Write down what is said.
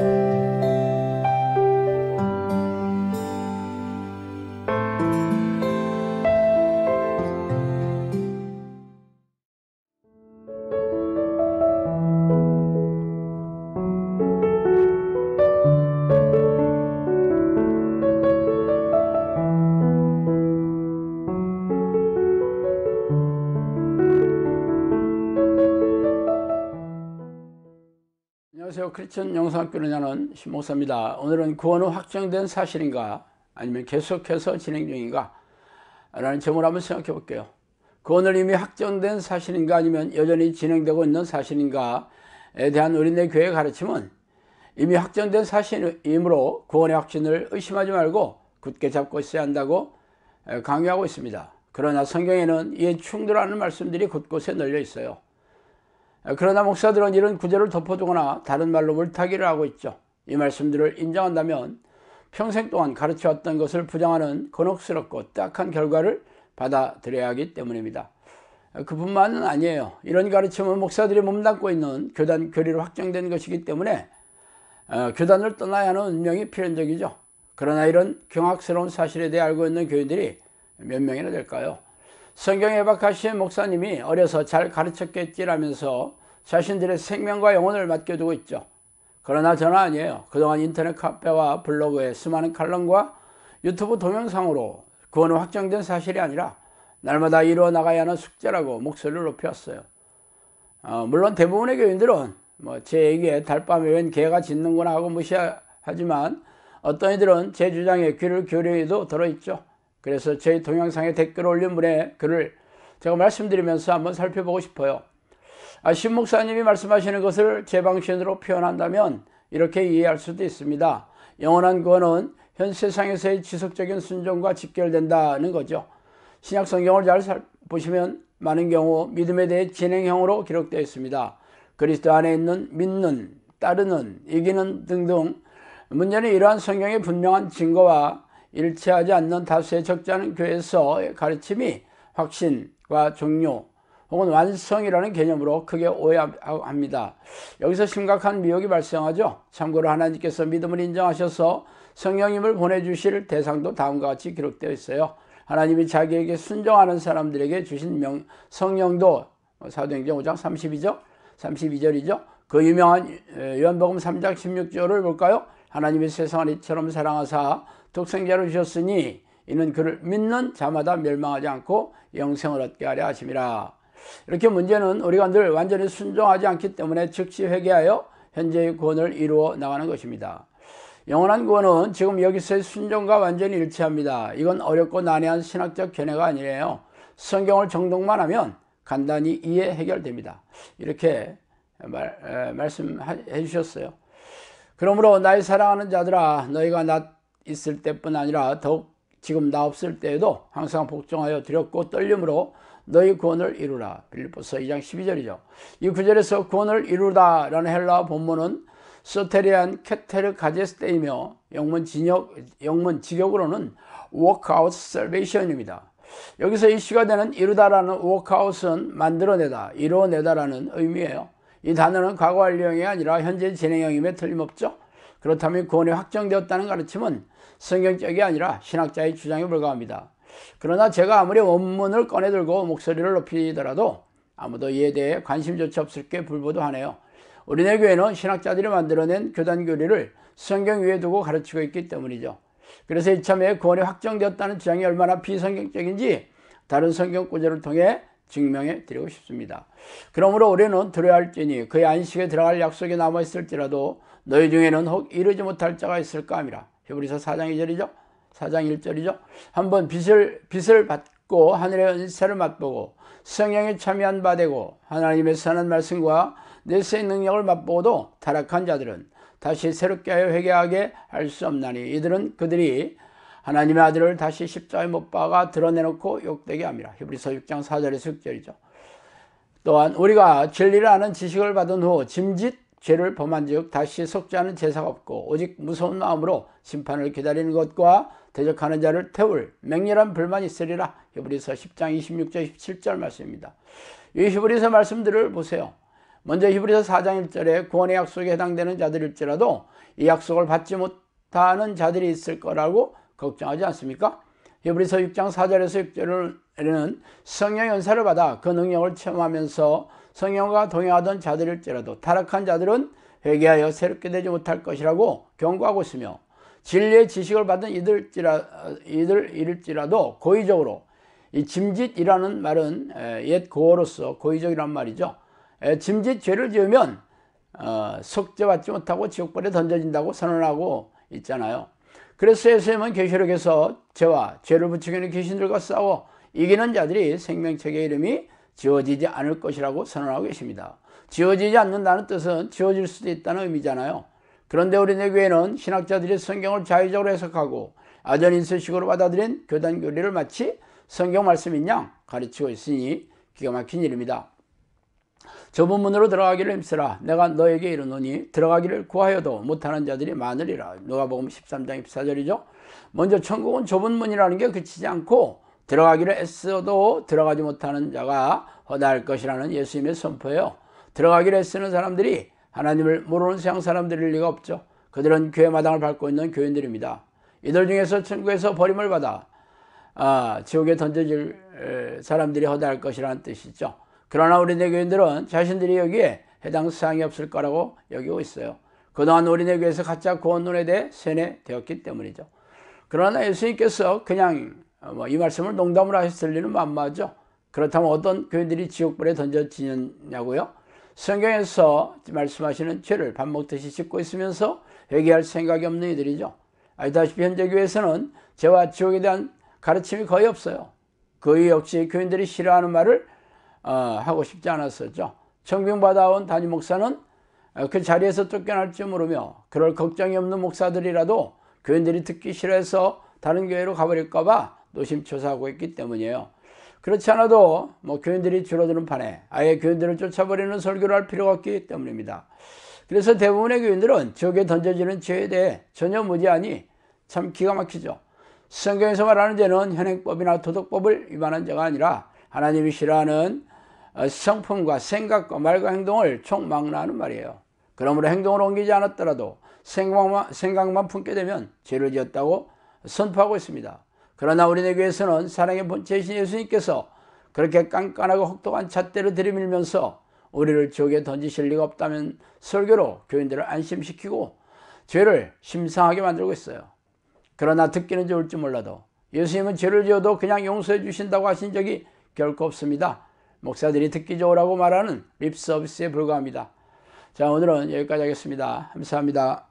Thank you. 크리스천 영상학교는 신목사입니다. 오늘은 구원은 확정된 사실인가 아니면 계속해서 진행 중인가 라는 제목을 한번 생각해 볼게요. 구원을 이미 확정된 사실인가 아니면 여전히 진행되고 있는 사실인가에 대한 우리네 교회 가르침은 이미 확정된 사실이므로 구원의 확신을 의심하지 말고 굳게 잡고 있어야 한다고 강요하고 있습니다. 그러나 성경에는 이에 충돌하는 말씀들이 곳곳에 널려 있어요. 그러나 목사들은 이런 구절을 덮어두거나 다른 말로 물타기를 하고 있죠. 이 말씀들을 인정한다면 평생 동안 가르쳐왔던 것을 부정하는 곤혹스럽고 딱한 결과를 받아들여야 하기 때문입니다. 그뿐만은 아니에요. 이런 가르침은 목사들이 몸담고 있는 교단 교리로 확정된 것이기 때문에 어, 교단을 떠나야 하는 운명이 필연적이죠. 그러나 이런 경악스러운 사실에 대해 알고 있는 교인들이 몇 명이나 될까요? 성경 에박하신 목사님이 어려서 잘 가르쳤겠지라면서 자신들의 생명과 영혼을 맡겨두고 있죠. 그러나 저는 아니에요. 그동안 인터넷 카페와 블로그에 수많은 칼럼과 유튜브 동영상으로 그건 확정된 사실이 아니라 날마다 이루어 나가야 하는 숙제라고 목소리를 높였어요. 어, 물론 대부분의 교인들은 뭐 제 얘기에 달밤에 웬 개가 짖는구나 하고 무시하지만 어떤 이들은 제 주장에 귀를 기울여도 들어있죠. 그래서 저희 동영상에 댓글 올린 분의 글을 제가 말씀드리면서 한번 살펴보고 싶어요. 아, 신 목사님이 말씀하시는 것을 제 방식으로 표현한다면 이렇게 이해할 수도 있습니다. 영원한 구원은 현 세상에서의 지속적인 순종과 직결된다는 거죠. 신약 성경을 잘 보시면 많은 경우 믿음에 대해 진행형으로 기록되어 있습니다. 그리스도 안에 있는 믿는, 따르는, 이기는 등등 문제는 이러한 성경의 분명한 증거와 일치하지 않는 다수의 적자는 교회에서 가르침이 확신과 종료 혹은 완성이라는 개념으로 크게 오해합니다. 여기서 심각한 미혹이 발생하죠. 참고로 하나님께서 믿음을 인정하셔서 성령님을 보내주실 대상도 다음과 같이 기록되어 있어요. 하나님이 자기에게 순종하는 사람들에게 주신 명, 성령도 사도행전 5장 32절, 32절이죠. 그 유명한 요한복음 3장 16절을 볼까요? 하나님이 세상을 이처럼 사랑하사 독생자로 주셨으니 이는 그를 믿는 자마다 멸망하지 않고 영생을 얻게 하려 하심이라. 이렇게 문제는 우리가 늘 완전히 순종하지 않기 때문에 즉시 회개하여 현재의 구원을 이루어 나가는 것입니다. 영원한 구원은 지금 여기서의 순종과 완전히 일치합니다. 이건 어렵고 난해한 신학적 견해가 아니에요. 성경을 정독만 하면 간단히 이해 해결됩니다. 이렇게 말, 에, 말씀해 주셨어요. 그러므로 나의 사랑하는 자들아 너희가 나 있을 때뿐 아니라 더욱 지금 나 없을 때에도 항상 복종하여 드렸고 떨림으로 너희 구원을 이루라. 빌립보스 2장 12절이죠. 이 구절에서 구원을 이루다라는 헬라 본문은 소테리안 케테르 가제스테이며 영문 진역 영문 직역으로는 워크아웃 셀베이션입니다. 여기서 이슈가 되는 이루다라는 워크아웃은 만들어내다, 이루어내다라는 의미예요. 이 단어는 과거 완료형이 아니라 현재 진행형임에 틀림없죠. 그렇다면 구원이 그 확정되었다는 가르침은 성경적이 아니라 신학자의 주장에 불과합니다. 그러나 제가 아무리 원문을 꺼내들고 목소리를 높이더라도 아무도 이에 대해 관심조차 없을 게 불보도하네요. 우리네 교회는 신학자들이 만들어낸 교단교리를 성경 위에 두고 가르치고 있기 때문이죠. 그래서 이참에 구원이 그 확정되었다는 주장이 얼마나 비성경적인지 다른 성경 구절을 통해 증명해 드리고 싶습니다. 그러므로 우리는 두려야 할지니 그의 안식에 들어갈 약속이 남아있을지라도 너희 중에는 혹 이르지 못할 자가 있을까 함이라. 히브리서 4장 2절이죠. 4장 1절이죠. 한번 빛을 빛을 받고 하늘의 은세를 맛보고 성령에 참여한 바 되고 하나님의 선한 말씀과 내세의 능력을 맛보고도 타락한 자들은 다시 새롭게 하여 회개하게 할 수 없나니 이들은 그들이 하나님의 아들을 다시 십자에 못 박아 드러내놓고 욕되게 합니다. 히브리서 6장 4절에 6절이죠. 또한 우리가 진리를 아는 지식을 받은 후 짐짓 죄를 범한즉 다시 속지 않은 제사가 없고 오직 무서운 마음으로 심판을 기다리는 것과 대적하는 자를 태울 맹렬한 불만이 있으리라 히브리서 10장 26절 17절 말씀입니다. 이 히브리서 말씀들을 보세요. 먼저 히브리서 4장 1절에 구원의 약속에 해당되는 자들일지라도 이 약속을 받지 못하는 자들이 있을 거라고 걱정하지 않습니까? 히브리서 6장 4절에서 6절에는 성령 의은사를 받아 그 능력을 체험하면서 성령과 동행하던 자들일지라도 타락한 자들은 회개하여 새롭게 되지 못할 것이라고 경고하고 있으며 진리의 지식을 받은 이들지라, 이들 이지라도 고의적으로 이 짐짓이라는 말은 옛 고어로서 고의적이란 말이죠. 짐짓 죄를 지으면 어, 속죄받지 못하고 지옥벌에 던져진다고 선언하고 있잖아요. 그래서 예수님은 계시록에서 죄와 죄를 부추기는 귀신들과 싸워 이기는 자들이 생명책의 이름이 지워지지 않을 것이라고 선언하고 계십니다. 지워지지 않는다는 뜻은 지워질 수도 있다는 의미잖아요. 그런데 우리 내 교회는 신학자들이 성경을 자의적으로 해석하고 아전인수식으로 받아들인 교단 교리를 마치 성경 말씀인 양 가르치고 있으니 기가 막힌 일입니다. 좁은 문으로 들어가기를 힘쓰라 내가 너에게 이르노니 들어가기를 구하여도 못하는 자들이 많으리라 누가복음 13장 24절이죠 먼저 천국은 좁은 문이라는 게 그치지 않고 들어가기를 애써도 들어가지 못하는 자가 허다할 것이라는 예수님의 선포예요 들어가기를 애쓰는 사람들이 하나님을 모르는 세상 사람들일 리가 없죠 그들은 교회 마당을 밟고 있는 교인들입니다 이들 중에서 천국에서 버림을 받아 아, 지옥에 던져질 사람들이 허다할 것이라는 뜻이죠 그러나 우리네 교인들은 자신들이 여기에 해당 사항이 없을 거라고 여기고 있어요. 그동안 우리네 교회에서 가짜 고언론에 대해 세뇌되었기 때문이죠. 그러나 예수님께서 그냥 어, 뭐 이 말씀을 농담으로 하셨을 리는 만마죠. 그렇다면 어떤 교인들이 지옥불에 던져지냐고요? 성경에서 말씀하시는 죄를 밥 먹듯이 짓고 있으면서 회개할 생각이 없는 이들이죠. 알다시피 현재 교회에서는 죄와 지옥에 대한 가르침이 거의 없어요. 그 역시 교인들이 싫어하는 말을 어, 하고 싶지 않았었죠. 청빙받아온 단임 목사는 어, 그 자리에서 쫓겨날지 모르며 그럴 걱정이 없는 목사들이라도 교인들이 듣기 싫어해서 다른 교회로 가버릴까봐 노심초사하고 있기 때문이에요. 그렇지 않아도 뭐 교인들이 줄어드는 판에 아예 교인들을 쫓아버리는 설교를 할 필요가 없기 때문입니다. 그래서 대부분의 교인들은 지옥에 던져지는 죄에 대해 전혀 무지하니 참 기가 막히죠. 성경에서 말하는 죄는 현행법이나 도덕법을 위반한 죄가 아니라 하나님이 싫어하는 어, 성품과 생각과 말과 행동을 총망라하는 말이에요. 그러므로 행동으 옮기지 않았더라도 생각만, 생각만 품게 되면 죄를 지었다고 선포하고 있습니다. 그러나 우리네 교회에서는 사랑의 본체이신 예수님께서 그렇게 깐깐하고 혹독한 잣대를 들이밀면서 우리를 지옥에 던지실 리가 없다면 설교로 교인들을 안심시키고 죄를 심상하게 만들고 있어요. 그러나 듣기는 좋을지 몰라도 예수님은 죄를 지어도 그냥 용서해 주신다고 하신 적이 결코 없습니다. 목사들이 듣기 좋으라고 말하는 립서비스에 불과합니다. 자 오늘은 여기까지 하겠습니다. 감사합니다.